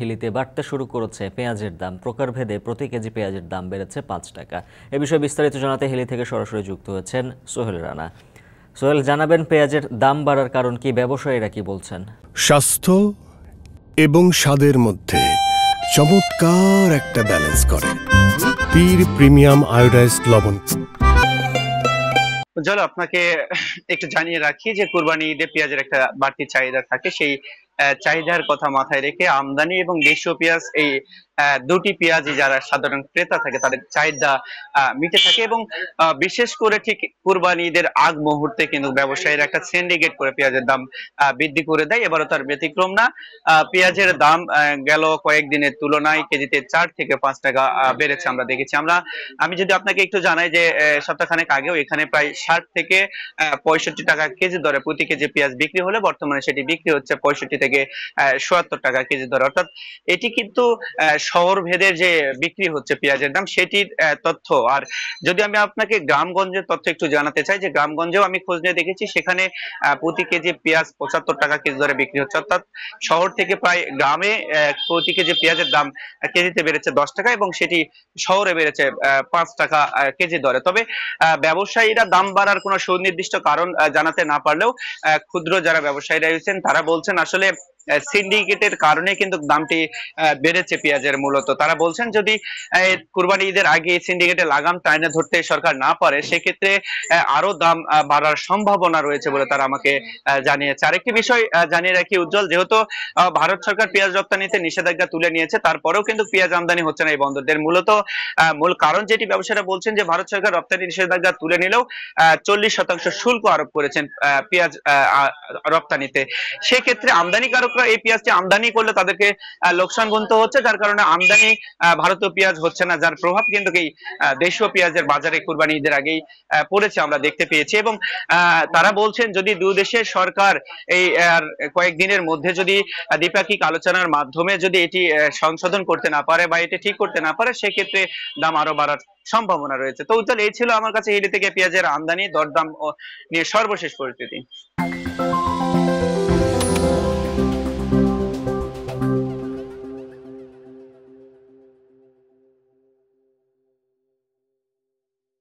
হিলিতে বাড়তে শুরু করেছে পেঁয়াজের দাম প্রকারভেদে প্রতি কেজি পেঁয়াজের দাম বেড়েছে পাঁচ টাকা এ বিষয়ে বিস্তারিত জানাতে হিলি থেকে সরাসরি যুক্ত হয়েছেন সোহেল রানা সোহেল জানাবেন পেঁয়াজের দাম বাড়ার কারণ কি ব্যবসায়ীরা কি বলছেন স্বাস্থ্য এবং স্বাদের মধ্যে চমৎকার একটা ব্যালেন্স করে পীর প্রিমিয়াম আয়োডাইজড লবণ জল আপনাকে একটু জানিয়ে রাখি যে কোরবানি ঈদে পেঁয়াজের একটা বাড়তি চাহিদা থাকে সেই চাহিদার কথা মাথায় রেখে আমদানি এবং দেশীয় পেঁয়াজ এই দুটি পেঁয়াজি যারা সাধারণ ক্রেতা থাকে তাদের চাহিদা মিটে থাকে এবং বিশেষ করে ঠিক কোরবানি ঈদের আগ মুহূর্তে কিন্তু ব্যবসায়ীরা একটা সিন্ডিকেট করে পেঁয়াজের দাম বৃদ্ধি করে দেয় এবারও তার ব্যতিক্রম না পেঁয়াজের দাম গেল কয়েকদিনের তুলনায় কেজিতে চার থেকে পাঁচ টাকা বেড়েছে আমরা দেখেছি আমরা আমি যদি আপনাকে একটু জানাই যে সপ্তাহখানেক আগেও এখানে প্রায় ষাট থেকে পঁয়ষট্টি টাকা কেজি দরে প্রতি কেজি পেঁয়াজ বিক্রি হলে বর্তমানে সেটি বিক্রি হচ্ছে পঁয়ষট্টি থেকে সোয়াত্তর টাকা কেজি দরে অর্থাৎ এটি কিন্তু শহর ভেদে যে বিক্রি হচ্ছে পেঁয়াজের দাম সেটির তথ্য আর যদি আমি আপনাকে গ্রামগঞ্জের তথ্য একটু জানাতে চাই যে গ্রামগঞ্জেও আমি খোঁজ নিয়ে দেখেছি সেখানে প্রতি কেজি পেঁয়াজ পঁচাত্তর টাকা কেজি দরে বিক্রি হচ্ছে অর্থাৎ শহর থেকে প্রায় গ্রামে প্রতি কেজি পেঁয়াজের দাম কেজিতে বেড়েছে দশ টাকা এবং সেটি শহরে বেড়েছে পাঁচ টাকা কেজি দরে তবে ব্যবসায়ীরা দাম বাড়ার কোনো সুনির্দিষ্ট কারণ জানাতে না পারলেও ক্ষুদ্র যারা ব্যবসায়ীরা রয়েছেন তারা বলছেন আসলে সিন্ডিকেটের কারণে কিন্তু দামটি বেড়েছে পেঁয়াজের মূলত তারা বলছেন যদি কুরবানি ঈদের আগে সিন্ডিকেটে লাগাম টাইনে ধরতে সরকার না পারে সেক্ষেত্রে আরো দাম বাড়ার সম্ভাবনা রয়েছে বলে তারা আমাকে জানিয়েছে আরেকটি বিষয় জানিয়ে রাখি উজ্জ্বল যেহেতু ভারত সরকার পেঁয়াজ রপ্তানিতে নিষেধাজ্ঞা তুলে নিয়েছে তারপরেও কিন্তু পেঁয়াজ আমদানি হচ্ছে না এই বন্দরদের মূলত মূল কারণ যেটি ব্যবসায়ীরা বলছেন যে ভারত সরকার রপ্তানি নিষেধাজ্ঞা তুলে নিলেও চল্লিশ শতাংশ শুল্ক আরোপ করেছেন পেঁয়াজ রপ্তানিতে সেক্ষেত্রে আমদানিকারক কৃষকরা এই পেঁয়াজটি আমদানি করলে তাদেরকে লোকসান গুনতে হচ্ছে যার কারণে আমদানি ভারতীয় পেঁয়াজ হচ্ছে না যার প্রভাব কিন্তু এই দেশীয় পেঁয়াজের বাজারে কোরবানি ঈদের আগেই পড়েছে আমরা দেখতে পেয়েছি এবং তারা বলছেন যদি দু দেশের সরকার এই কয়েকদিনের মধ্যে যদি দ্বিপাক্ষিক আলোচনার মাধ্যমে যদি এটি সংশোধন করতে না পারে বা এটি ঠিক করতে না পারে সেক্ষেত্রে দাম আরো বাড়ার সম্ভাবনা রয়েছে তো উজ্জ্বল এই ছিল আমার কাছে হিলি থেকে পেঁয়াজের আমদানি দরদাম নিয়ে সর্বশেষ পরিস্থিতি